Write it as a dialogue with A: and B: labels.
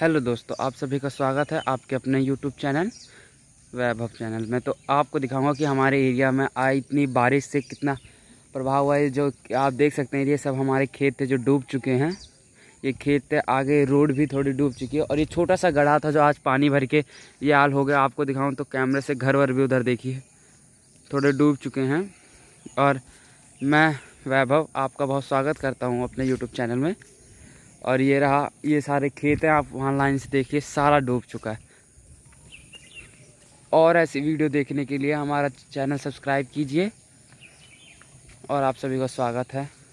A: hello दोस्तों आप सभी का स्वागत है आपके अपने यूट्यूब चैनल वैभव चैनल में तो आपको दिखाऊंगा कि हमारे एरिया में आई इतनी बारिश से कितना प्रभाव हुआ है जो आप देख सकते हैं ये सब हमारे खेत थे जो डूब चुके हैं ये खेत थे आगे रोड भी थोड़ी डूब चुकी है और ये छोटा सा गढ़ा था जो आज पानी भर के ये हाल हो गया आपको दिखाऊँ तो कैमरे से घर वर भी उधर देखिए थोड़े डूब चुके हैं और मैं वैभव आपका बहुत स्वागत करता हूँ अपने यूट्यूब चैनल में और ये रहा ये सारे खेत हैं आप वहाँ लाइन से देखिए सारा डूब चुका है और ऐसी वीडियो देखने के लिए हमारा चैनल सब्सक्राइब कीजिए और आप सभी का स्वागत है